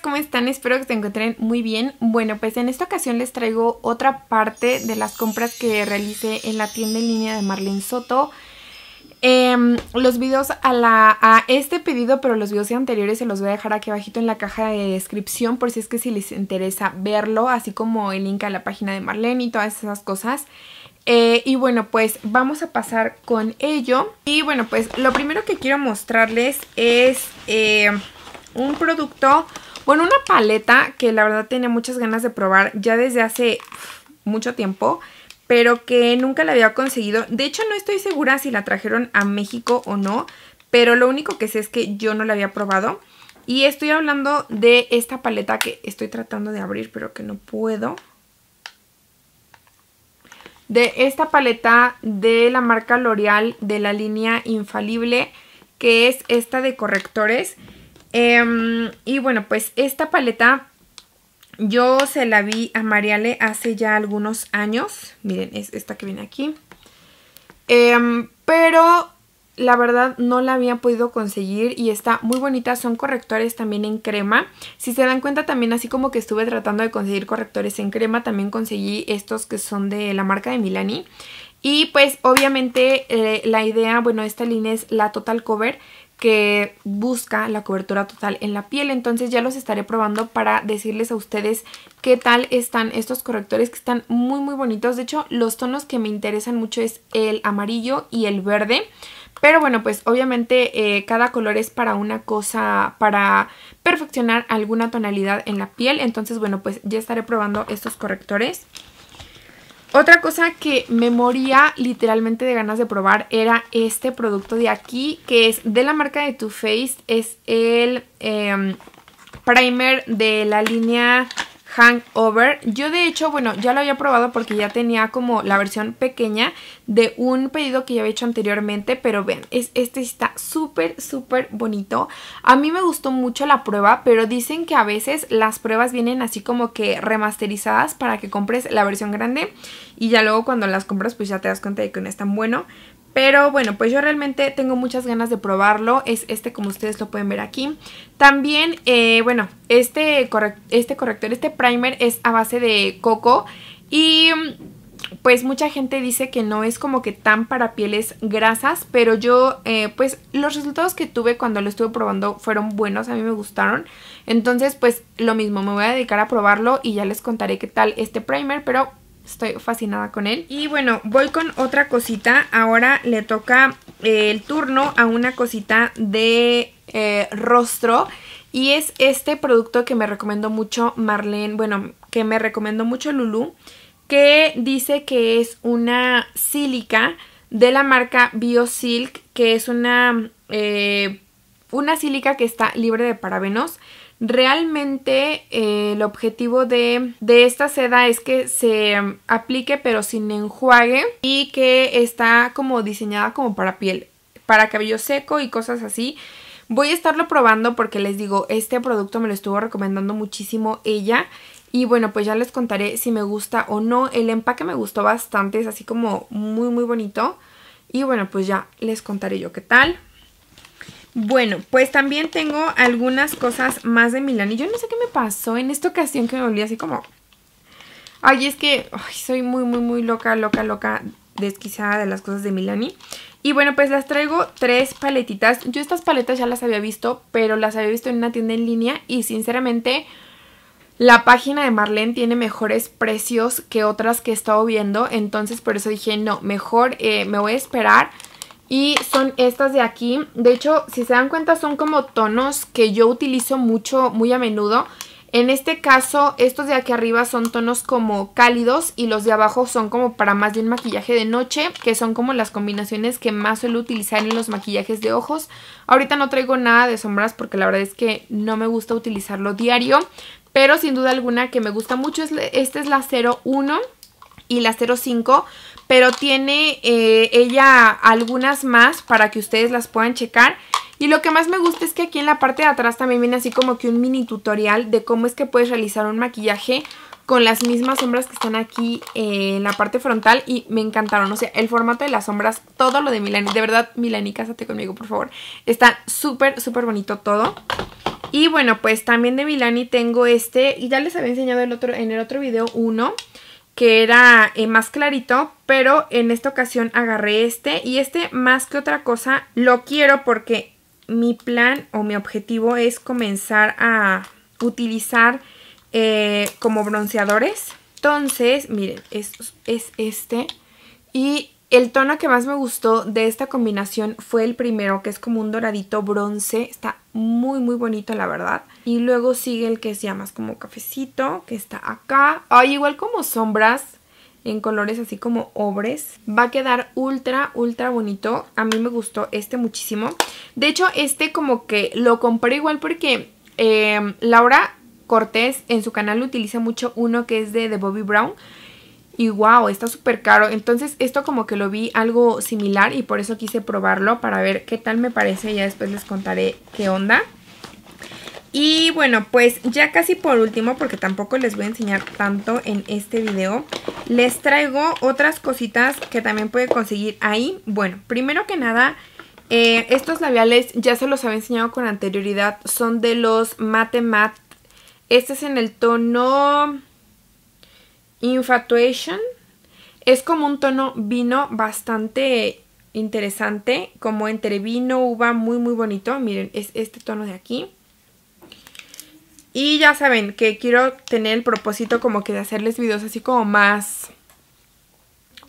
¿cómo están? Espero que se encuentren muy bien. Bueno, pues en esta ocasión les traigo otra parte de las compras que realicé en la tienda en línea de Marlene Soto. Em, los videos a, la, este pedido, pero los videos anteriores se los voy a dejar aquí abajito en la caja de descripción por si es que si les interesa verlo, así como el link a la página de Marlene y todas esas cosas. Eh, y bueno, pues vamos a pasar con ello. Y bueno, pues lo primero que quiero mostrarles es eh, un producto bueno, una paleta que la verdad tenía muchas ganas de probar ya desde hace mucho tiempo, pero que nunca la había conseguido. De hecho, no estoy segura si la trajeron a México o no, pero lo único que sé es que yo no la había probado. Y estoy hablando de esta paleta que estoy tratando de abrir, pero que no puedo. De esta paleta de la marca L'Oreal de la línea Infalible, que es esta de correctores. Em, y bueno, pues esta paleta yo se la vi a Mariale hace ya algunos años. Miren, es esta que viene aquí. Em, pero la verdad no la había podido conseguir y está muy bonita. Son correctores también en crema. Si se dan cuenta también así como que estuve tratando de conseguir correctores en crema, también conseguí estos que son de la marca de Milani. Y pues obviamente eh, la idea, bueno, esta línea es la Total Cover que busca la cobertura total en la piel. Entonces ya los estaré probando para decirles a ustedes qué tal están estos correctores que están muy muy bonitos. De hecho, los tonos que me interesan mucho es el amarillo y el verde. Pero bueno, pues obviamente eh, cada color es para una cosa, para perfeccionar alguna tonalidad en la piel. Entonces bueno, pues ya estaré probando estos correctores. Otra cosa que me moría literalmente de ganas de probar era este producto de aquí, que es de la marca de Too Faced. Es el em, primer de la línea Hangover. Yo de hecho, bueno, ya lo había probado porque ya tenía como la versión pequeña de un pedido que ya había hecho anteriormente, pero ven, es, este está súper, súper bonito. A mí me gustó mucho la prueba, pero dicen que a veces las pruebas vienen así como que remasterizadas para que compres la versión grande y ya luego cuando las compras pues ya te das cuenta de que no es tan bueno. Pero bueno, pues yo realmente tengo muchas ganas de probarlo. Es este como ustedes lo pueden ver aquí. También, eh, bueno, este, este corrector, este primer es a base de coco. Y mm, pues mucha gente dice que no es como que tan para pieles grasas. Pero yo, eh, pues los resultados que tuve cuando lo estuve probando fueron buenos. A mí me gustaron. Entonces, pues lo mismo, me voy a dedicar a probarlo y ya les contaré qué tal este primer. Pero Estoy fascinada con él. Y bueno, voy con otra cosita. Ahora le toca eh, el turno a una cosita de eh, rostro. Y es este producto que me recomiendo mucho Marlene, bueno, que me recomiendo mucho Lulu, que dice que es una sílica de la marca BioSilk, que es una eh, una sílica que está libre de parabenos. Realmente eh, el objetivo de, de, esta seda es que se mm, aplique pero sin enjuague y que está como diseñada como para piel, para cabello seco y cosas así. Voy a estarlo probando porque les digo, este producto me lo estuvo recomendando muchísimo ella. Y bueno, pues ya les contaré si me gusta o no. El empaque me gustó bastante, es así como muy muy bonito. Y bueno, pues ya les contaré yo qué tal. Bueno, pues también tengo algunas cosas más de Milani. yo no sé qué me pasó en esta ocasión que me volví así como... Ay, es que soy muy, muy, muy loca, loca, loca, desquizada de las cosas de Milani. Y bueno, pues las traigo tres paletitas. Yo estas paletas ya las había visto, pero las había visto en una tienda en línea. Y sinceramente, la página de Marlene tiene mejores precios que otras que he estado viendo. Entonces, por eso dije, no, mejor eh, me voy a esperar y son estas de aquí. De hecho, si se dan cuenta, son como tonos que yo utilizo mucho, muy a menudo. En este caso, estos de aquí arriba son tonos como cálidos y los de abajo son como para más bien maquillaje de noche, que son como las combinaciones que más suelo utilizar en los maquillajes de ojos. Ahorita no traigo nada de sombras porque la verdad es que no me gusta utilizarlo diario, pero sin duda alguna que me gusta mucho es este es la 01 y la 05, pero tiene eh, ella algunas más para que ustedes las puedan checar. Y lo que más me gusta es que aquí en la parte de atrás también viene así como que un mini tutorial de cómo es que puedes realizar un maquillaje con las mismas sombras que están aquí eh, en la parte frontal y me encantaron. O sea, el formato de las sombras, todo lo de Milani. De verdad, Milani, cásate conmigo, por favor. Está súper, súper bonito todo. Y bueno, pues también de Milani tengo este, y ya les había enseñado el otro, en el otro video uno, que era eh, más clarito, pero en esta ocasión agarré este y este más que otra cosa lo quiero porque mi plan o mi objetivo es comenzar a utilizar eh, como bronceadores. Entonces, miren, es, es este y el tono que más me gustó de esta combinación fue el primero, que es como un doradito bronce. Está muy, muy bonito, la verdad. Y luego sigue el que es ya más como cafecito, que está acá. O igual como sombras en colores así como obres. Va a quedar ultra, ultra bonito. A mí me gustó este muchísimo. De hecho, este como que lo compré igual porque eh, Laura Cortés en su canal utiliza mucho uno que es de, de Bobby Brown y wow, está súper caro. Entonces esto como que lo vi algo similar y por eso quise probarlo para ver qué tal me parece. Ya después les contaré qué onda. Y bueno, pues ya casi por último, porque tampoco les voy a enseñar tanto en este video, les traigo otras cositas que también puede conseguir ahí. Bueno, primero que nada, eh, estos labiales ya se los había enseñado con anterioridad, son de los Matte Matte. Este es en el tono Infatuation es como un tono vino bastante interesante, como entre vino, uva, muy muy bonito. Miren, es este tono de aquí. Y ya saben que quiero tener el propósito como que de hacerles videos así como más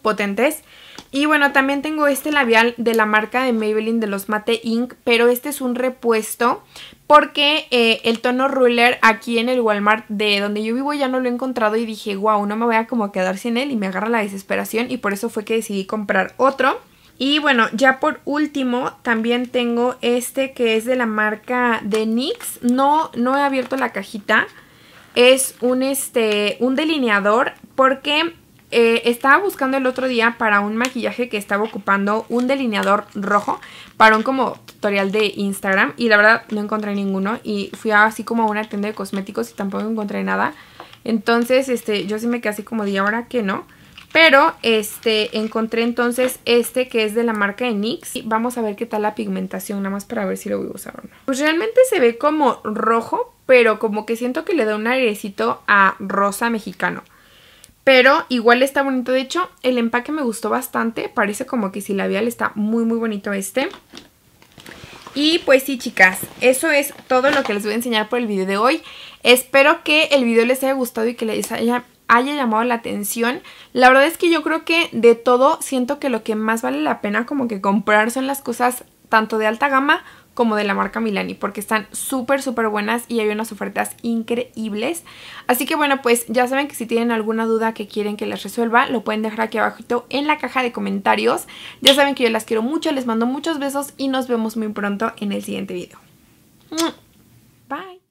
potentes. Y bueno, también tengo este labial de la marca de Maybelline de los Mate Ink, pero este es un repuesto porque eh, el tono ruler aquí en el Walmart de donde yo vivo ya no lo he encontrado y dije, wow, no me voy a como quedar sin él y me agarra la desesperación y por eso fue que decidí comprar otro. Y bueno, ya por último, también tengo este que es de la marca de NYX. No, no he abierto la cajita. Es un, este, un delineador porque eh, estaba buscando el otro día para un maquillaje que estaba ocupando un delineador rojo para un como tutorial de Instagram y la verdad no encontré ninguno y fui así como a una tienda de cosméticos y tampoco encontré nada. Entonces, este, yo sí me quedé así como de ahora que no. Pero este encontré entonces este que es de la marca de NYX. Y vamos a ver qué tal la pigmentación, nada más para ver si lo voy a usar o no. Pues realmente se ve como rojo, pero como que siento que le da un airecito a rosa mexicano. Pero igual está bonito. De hecho, el empaque me gustó bastante. Parece como que si labial está muy, muy bonito este. Y pues sí, chicas. Eso es todo lo que les voy a enseñar por el video de hoy. Espero que el video les haya gustado y que les haya, llamado la atención. La verdad es que yo creo que de todo siento que lo que más vale la pena como que comprar son las cosas tanto de alta gama como de la marca Milani porque están súper súper buenas y hay unas ofertas increíbles. Así que bueno, pues ya saben que si tienen alguna duda que quieren que les resuelva, lo pueden dejar aquí abajito en la caja de comentarios. Ya saben que yo las quiero mucho, les mando muchos besos y nos vemos muy pronto en el siguiente video. Bye.